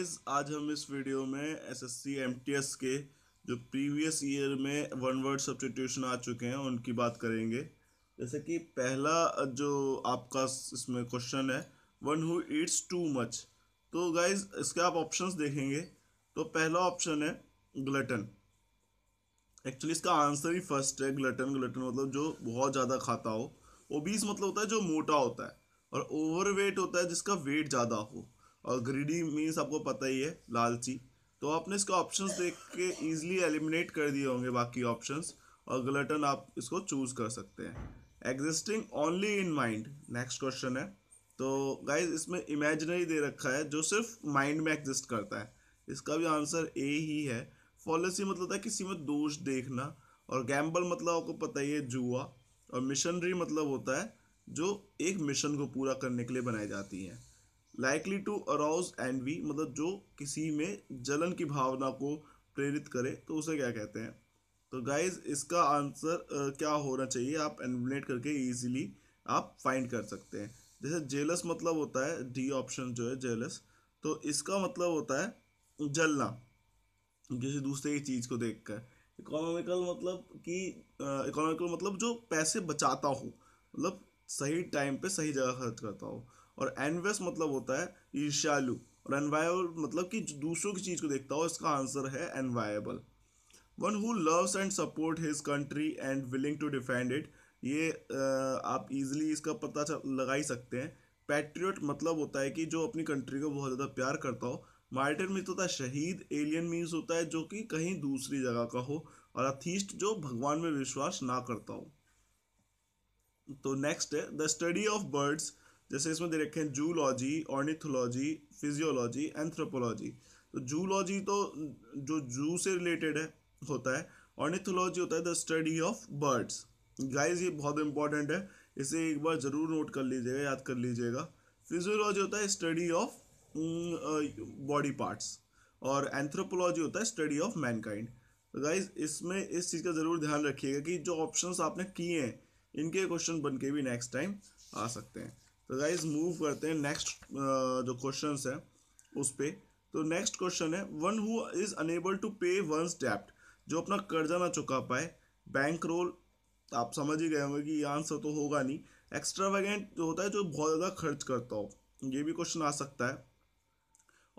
आज हम इस वीडियो में एसएससी एमटीएस के जो प्रीवियस ईयर में वन वर्ड सब्सटीट्यूशन आ चुके हैं उनकी बात करेंगे जैसे कि पहला जो आपका इसमें क्वेश्चन है one who eats too much तो गाइज इसके आप ऑप्शंस देखेंगे तो पहला ऑप्शन है ग्लटन एक्चुअली इसका आंसर ही फर्स्ट है ग्लटन ग्लटन मतलब जो बहुत ज़्यादा खाता हो ओबीस मतलब होता है जो मोटा होता है और ओवरवेट होता है जिसका वेट ज़्यादा हो और ग्रीडी मीन्स आपको पता ही है लालची तो आपने इसके ऑप्शंस देख के ईजिली एलिमिनेट कर दिए होंगे बाकी ऑप्शंस और ग्लटन आप इसको चूज कर सकते हैं existing only in mind next question है तो गाइज इसमें इमेजनरी दे रखा है जो सिर्फ माइंड में एग्जिस्ट करता है इसका भी आंसर ए ही है फॉलिसी मतलब था किसी में दोष देखना और गैम्बल मतलब आपको पता ही है जुआ और मिशनरी मतलब होता है जो एक मिशन को पूरा करने के लिए बनाई जाती हैं लाइकली टू अराउज वी मतलब जो किसी में जलन की भावना को प्रेरित करे तो उसे क्या कहते हैं तो गाइज इसका आंसर uh, क्या होना चाहिए आप एनवलेट करके ईजिली आप फाइंड कर सकते हैं जैसे जेलस मतलब होता है डी ऑप्शन जो है जेलस तो इसका मतलब होता है जलना किसी दूसरे की चीज़ को देख कर इकोनॉमिकल मतलब कि इकोनॉमिकल मतलब जो पैसे बचाता हो मतलब सही टाइम पे सही जगह खर्च करता हो और एनवस मतलब होता है ईर्ष्यालु और एनवायबल मतलब कि दूसरों की चीज़ को देखता हो इसका आंसर है enviable one who loves and support his country and willing to defend it ये आप इजीली इसका पता लगा ही सकते हैं पैट्रियट मतलब होता है कि जो अपनी कंट्री को बहुत ज़्यादा प्यार करता हो मार्टर मीन्स होता है शहीद एलियन मीन्स होता है जो कि कहीं दूसरी जगह का हो और अथीस्ट जो भगवान में विश्वास ना करता हो तो नेक्स्ट है द स्टडी ऑफ बर्ड्स जैसे इसमें दे रखे हैं जूलॉजी ऑर्निथोलॉजी फिजियोलॉजी एंथ्रोपोलॉजी तो जूलॉजी तो जो जू से रिलेटेड है होता है ऑर्निथोलॉजी होता है the study of birds guys ये बहुत इंपॉर्टेंट है इसे एक बार ज़रूर नोट कर लीजिएगा याद कर लीजिएगा फिजियोलॉजी होता है स्टडी ऑफ बॉडी पार्ट्स और एंथ्रोपोलॉजी होता है स्टडी ऑफ मैनकाइंड तो गाइज इसमें इस चीज़ का ज़रूर ध्यान रखिएगा कि जो ऑप्शंस आपने किए हैं इनके क्वेश्चन बन के भी नेक्स्ट टाइम आ सकते हैं तो गाइज मूव करते हैं नेक्स्ट uh, जो क्वेश्चन तो है उस पर तो नेक्स्ट क्वेश्चन है one who is unable to pay one's डेप्ट जो अपना कर्जा ना चुका पाए बैंक रोल आप समझ ही गए होंगे कि आंसर तो होगा नहीं एक्स्ट्रा वैगेंट जो होता है जो बहुत ज़्यादा खर्च करता हो ये भी क्वेश्चन आ सकता है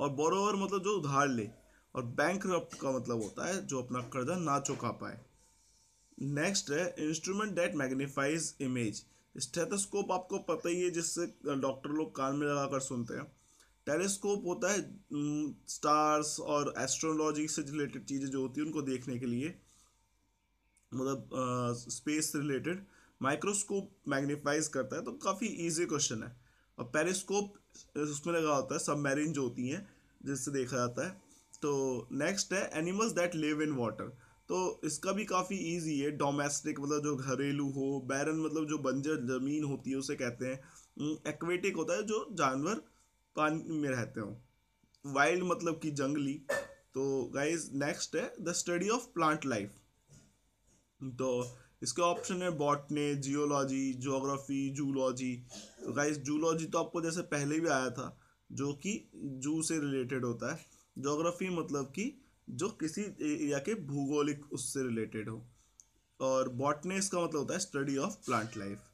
और बोरोवर मतलब जो उधार ले और बैंक का मतलब होता है जो अपना कर्जा ना चुका पाए नेक्स्ट है instrument that magnifies image stethoscope आपको पता ही है जिससे डॉक्टर लोग कान में लगा कर सुनते हैं टेलीस्कोप होता है स्टार्स और एस्ट्रोलॉजी से रिलेटेड चीज़ें जो होती है उनको देखने के लिए मतलब स्पेस से रिलेटेड माइक्रोस्कोप मैग्नीफाइज करता है तो काफ़ी ईजी क्वेश्चन है और पेरिस्कोप उसमें लगा होता है सबमेरिन जो होती हैं जिससे देखा जाता है तो नेक्स्ट है animals that live in water तो इसका भी काफ़ी इजी है डोमेस्टिक मतलब जो घरेलू हो बैरन मतलब जो बंजर ज़मीन होती है उसे कहते हैं एक्वेटिक हम्म, होता है जो जानवर पानी में रहते हो वाइल्ड मतलब कि जंगली तो गाइज नेक्स्ट है the study of plant life तो इसके ऑप्शन है बॉटने जियोलॉजी जोग्राफी जूलॉजी तो गाइज जूलॉजी तो आपको जैसे पहले भी आया था जो कि जू से रिलेटेड होता है जोग्राफी मतलब कि जो किसी एरिया के भूगोलिक उससे रिलेटेड हो और बॉटनी का मतलब होता है study of plant life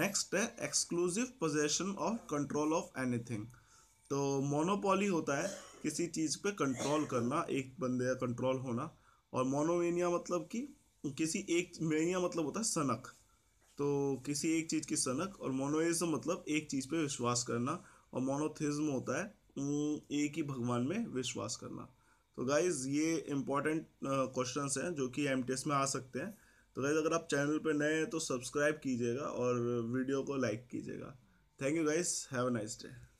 next है exclusive possession of control of anything तो मोनोपोली होता है किसी चीज़ पे कंट्रोल करना एक बंदे का कंट्रोल होना और मोनोमेनिया मतलब कि किसी एक मेनिया मतलब होता है सनक तो किसी एक चीज़ की सनक और मोनोइज्म मतलब एक चीज़ पे विश्वास करना और मोनोथिज्म होता है एक ही भगवान में विश्वास करना तो गाइज़ ये इंपॉर्टेंट क्वेश्चन uh, हैं जो कि एम में आ सकते हैं तो गाइज़ अगर आप चैनल पर नए हैं तो सब्सक्राइब कीजिएगा और वीडियो को लाइक कीजिएगा thank you guys have a nice day